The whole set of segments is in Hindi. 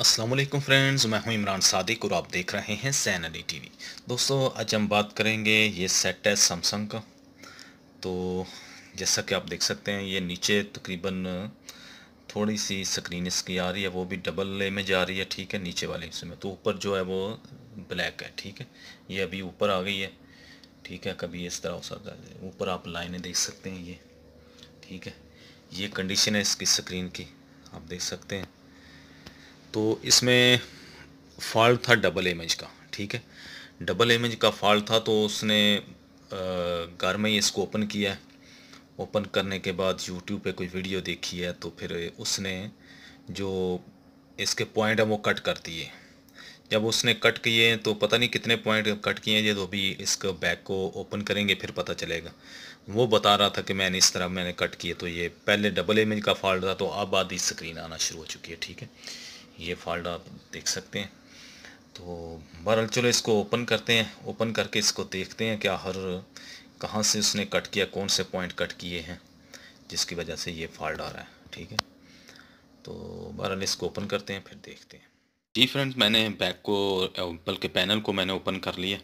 असलम फ्रेंड्स मैं हूं इमरान सादिक और आप देख रहे हैं सैन अली टी दोस्तों आज हम बात करेंगे ये सेट है सैमसंग का तो जैसा कि आप देख सकते हैं ये नीचे तकरीबन थोड़ी सी स्क्रीन इसकी आ रही है वो भी डबल ले में जा रही है ठीक है नीचे वाले हिस्से में तो ऊपर जो है वो ब्लैक है ठीक है ये अभी ऊपर आ गई है ठीक है कभी इस तरह हो सकता है ऊपर आप लाइनें देख सकते हैं ये ठीक है ये कंडीशन है इसकी स्क्रीन की आप देख सकते हैं तो इसमें फॉल्ट था डबल इमेज का ठीक है डबल इमेज का फॉल्ट था तो उसने घर में ही इसको ओपन किया है ओपन करने के बाद यूट्यूब पे कोई वीडियो देखी है तो फिर उसने जो इसके पॉइंट हैं वो कट कर दिए जब उसने कट किए तो पता नहीं कितने पॉइंट कट किए हैं ये तो अभी इसको बैक को ओपन करेंगे फिर पता चलेगा वो बता रहा था कि मैंने इस तरह मैंने कट किए तो ये पहले डबल इमेज का फॉल्ट था तो अब आधी स्क्रीन आना शुरू हो चुकी है ठीक है ये फॉल्ट आप देख सकते हैं तो बहरहाल चलो इसको ओपन करते हैं ओपन करके इसको देखते हैं क्या हर कहाँ से उसने कट किया कौन से पॉइंट कट किए हैं जिसकी वजह से ये फॉल्ट आ रहा है ठीक है तो बहरहाल इसको ओपन करते हैं फिर देखते हैं जी फ्रेंड्स मैंने बैक को बल्कि पैनल को मैंने ओपन कर लिया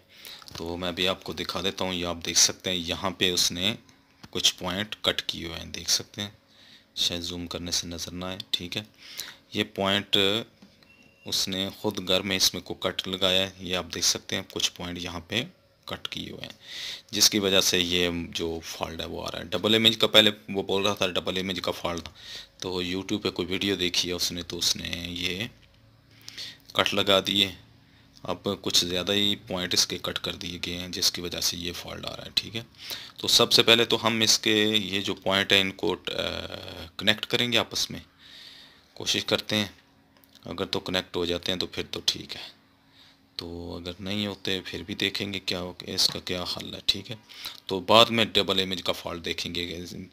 तो मैं भी आपको दिखा देता हूँ ये आप देख सकते हैं यहाँ पे उसने कुछ पॉइंट कट किए हुए हैं देख सकते हैं शायद जूम करने से नज़र ना आए ठीक है ये पॉइंट उसने ख़ुद घर में इसमें को कट लगाया है ये आप देख सकते हैं कुछ पॉइंट यहाँ पे कट किए हुए हैं जिसकी वजह से ये जो फॉल्ट है वो आ रहा है डबल इमेज का पहले वो बोल रहा था डबल इमेज का फॉल्ट था तो यूट्यूब पे कोई वीडियो देखी है उसने तो उसने ये कट लगा दिए अब कुछ ज़्यादा ही पॉइंट इसके कट कर दिए गए हैं जिसकी वजह से ये फॉल्ट आ रहा है ठीक है तो सबसे पहले तो हम इसके ये जो पॉइंट है इनको कनेक्ट करेंगे आपस में कोशिश करते हैं अगर तो कनेक्ट हो जाते हैं तो फिर तो ठीक है तो अगर नहीं होते फिर भी देखेंगे क्या इसका क्या हल है ठीक है तो बाद में डबल इमेज का फॉल्ट देखेंगे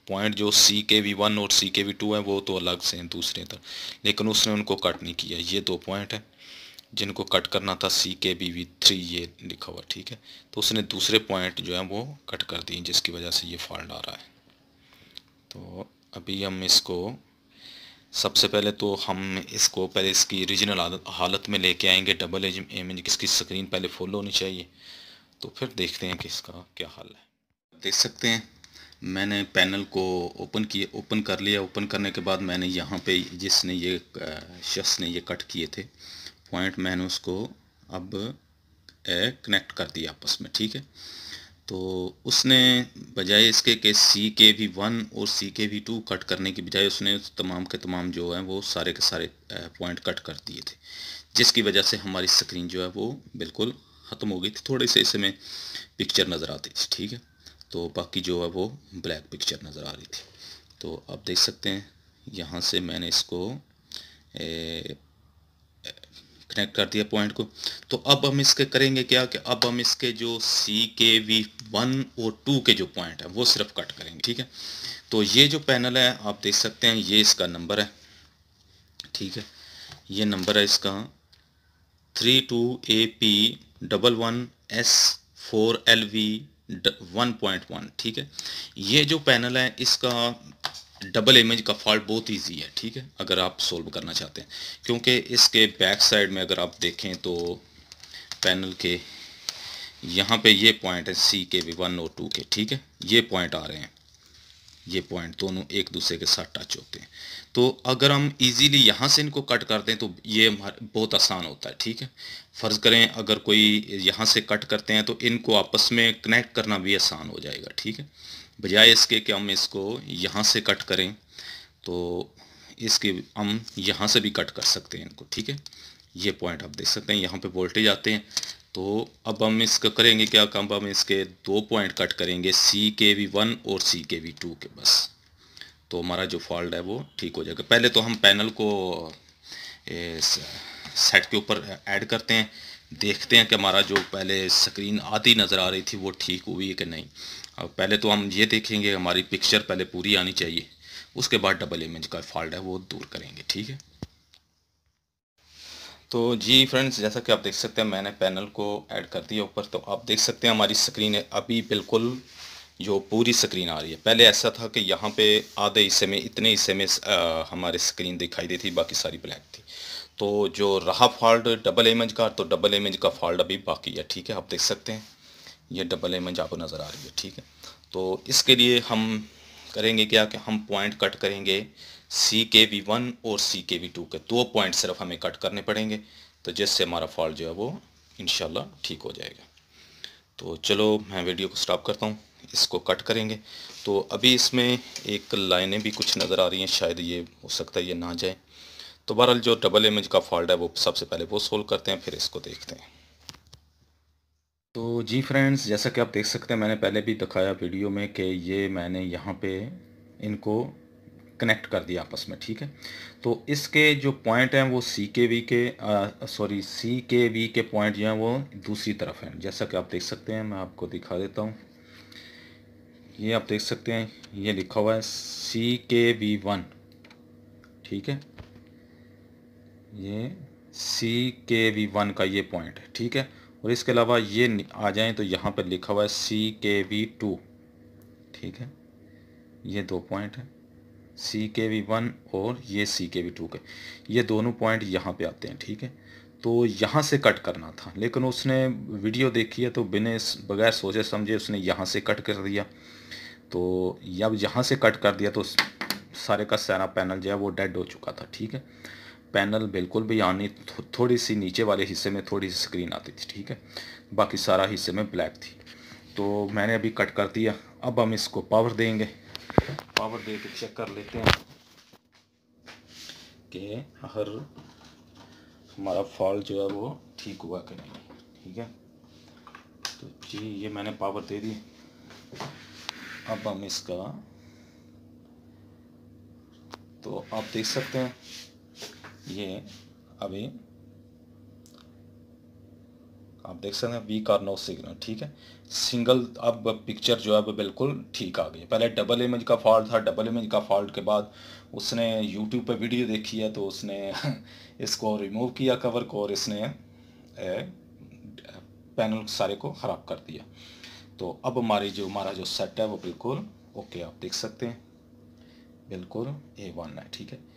पॉइंट जो सी के वी वन और सी के वी टू है वो तो अलग से हैं दूसरे तरह तो। लेकिन उसने उनको कट नहीं किया ये दो पॉइंट है जिनको कट करना था सी के बी वी थ्री ये लिखा हुआ ठीक है तो उसने दूसरे पॉइंट जो है वो कट कर दिए जिसकी वजह से ये फॉल्ट आ रहा है तो अभी हम इसको सबसे पहले तो हम इसको पहले इसकी रीजनल हालत में लेके आएंगे डबल एज इमेज इसकी स्क्रीन पहले फुल होनी चाहिए तो फिर देखते हैं कि इसका क्या हाल है देख सकते हैं मैंने पैनल को ओपन किए ओपन कर लिया ओपन करने के बाद मैंने यहाँ पे जिसने ये शख्स ने ये कट किए थे पॉइंट मैंने उसको अब कनेक्ट कर दिया आपस में ठीक है तो उसने बजाय इसके के सी के भी वन और सी के भी टू कट करने की बजाय उसने उस तमाम के तमाम जो है वो सारे के सारे पॉइंट कट कर दिए थे जिसकी वजह से हमारी स्क्रीन जो है वो बिल्कुल ख़त्म हो गई थी थोड़े से इसमें पिक्चर नज़र आती थी ठीक है तो बाकी जो है वो ब्लैक पिक्चर नज़र आ रही थी तो आप देख सकते हैं यहाँ से मैंने इसको ए, कनेक्ट कर दिया पॉइंट को तो अब हम इसके करेंगे क्या कि अब हम इसके जो सी के वी वन और टू के जो पॉइंट है वो सिर्फ कट करेंगे ठीक है तो ये जो पैनल है आप देख सकते हैं ये इसका नंबर है ठीक है ये नंबर है इसका three two A P double one S four L V one point one ठीक है ये जो पैनल है इसका डबल इमेज का फॉल्ट बहुत इजी है ठीक है अगर आप सोल्व करना चाहते हैं क्योंकि इसके बैक साइड में अगर आप देखें तो पैनल के यहाँ पे ये पॉइंट है सी के भी वन और टू के ठीक है ये पॉइंट आ रहे हैं ये पॉइंट दोनों एक दूसरे के साथ टच होते हैं तो अगर हम इजीली यहाँ से इनको कट कर दें तो ये बहुत आसान होता है ठीक है फ़र्ज़ करें अगर कोई यहाँ से कट करते हैं तो इनको आपस में कनेक्ट करना भी आसान हो जाएगा ठीक है बजाय इसके कि हम इसको यहाँ से कट करें तो इसके हम यहाँ से भी कट कर सकते हैं इनको ठीक है ये पॉइंट आप देख सकते हैं यहाँ पे वोल्टेज आते हैं तो अब हम इसको करेंगे क्या काम हम इसके दो पॉइंट कट करेंगे सी के वी वन और सी के वी टू के बस तो हमारा जो फॉल्ट है वो ठीक हो जाएगा पहले तो हम पैनल को सेट के ऊपर ऐड करते हैं देखते हैं कि हमारा जो पहले स्क्रीन आती नज़र आ रही थी वो ठीक हुई है कि नहीं अब पहले तो हम ये देखेंगे हमारी पिक्चर पहले पूरी आनी चाहिए उसके बाद डबल इमेज का फॉल्ट है वो दूर करेंगे ठीक है तो जी फ्रेंड्स जैसा कि आप देख सकते हैं मैंने पैनल को ऐड कर दिया ऊपर तो आप देख सकते हैं हमारी स्क्रीन अभी बिल्कुल जो पूरी स्क्रीन आ रही है पहले ऐसा था कि यहाँ पे आधे हिस्से में इतने हिस्से में हमारे स्क्रीन दिखाई देती बाकी सारी ब्लैक थी तो जो रहा फॉल्ट डबल इमेज का तो डबल इमेज का फॉल्ट अभी बाकी है ठीक है आप देख सकते हैं ये डबल इमेज आपको नज़र आ रही है ठीक है तो इसके लिए हम करेंगे क्या कि हम पॉइंट कट करेंगे सी के वी वन और सी के वी टू के दो पॉइंट सिर्फ हमें कट करने पड़ेंगे तो जिससे हमारा फॉल्ट जो है वो इन ठीक हो जाएगा तो चलो मैं वीडियो को स्टॉप करता हूँ इसको कट करेंगे तो अभी इसमें एक लाइनें भी कुछ नज़र आ रही हैं शायद ये हो सकता है ये ना जाए तो बहरहाल जो डबल इमेज का फॉल्ट है वो सबसे पहले वो सोल्व करते हैं फिर इसको देखते हैं तो जी फ्रेंड्स जैसा कि आप देख सकते हैं मैंने पहले भी दिखाया वीडियो में कि ये मैंने यहाँ पे इनको कनेक्ट कर दिया आपस में ठीक है तो इसके जो पॉइंट हैं वो सी के वी के सॉरी सी के वी के पॉइंट जो हैं वो दूसरी तरफ हैं जैसा कि आप देख सकते हैं मैं आपको दिखा देता हूँ ये आप देख सकते हैं ये लिखा हुआ है सी के वी वन ठीक है ये सी के वी वन का ये पॉइंट है ठीक है और इसके अलावा ये आ जाएं तो यहाँ पर लिखा हुआ है सी के वी टू ठीक है ये दो पॉइंट है सी के वी वन और ये सी के वी टू के ये दोनों पॉइंट यहाँ पे आते हैं ठीक है तो यहाँ से कट करना था लेकिन उसने वीडियो देखी है तो बिने बगैर सोचे समझे उसने यहाँ से कट कर दिया तो जब यहाँ से कट कर दिया तो सारे का सारा पैनल जो है वो डेड हो चुका था ठीक है पैनल बिल्कुल भी यानी थो, थोड़ी सी नीचे वाले हिस्से में थोड़ी सी स्क्रीन आती थी ठीक है बाकी सारा हिस्से में ब्लैक थी तो मैंने अभी कट कर दिया अब हम इसको पावर देंगे पावर दे के चेक कर लेते हैं कि हर हमारा फॉल्ट जो है वो ठीक हुआ कि नहीं ठीक है तो जी ये मैंने पावर दे दी अब हम इसका तो आप देख सकते हैं ये अभी आप देख सकते हैं वी कार नो सिग्नल ठीक है सिंगल अब पिक्चर जो है वो बिल्कुल ठीक आ गई पहले डबल इमेज का फॉल्ट था डबल इमेज का फॉल्ट के बाद उसने यूट्यूब पे वीडियो देखी है तो उसने इसको रिमूव किया कवर को और इसने ए, पैनल सारे को ख़राब कर दिया तो अब हमारी जो हमारा जो सेट है वो बिल्कुल ओके आप देख सकते हैं बिल्कुल ए वन है ठीक है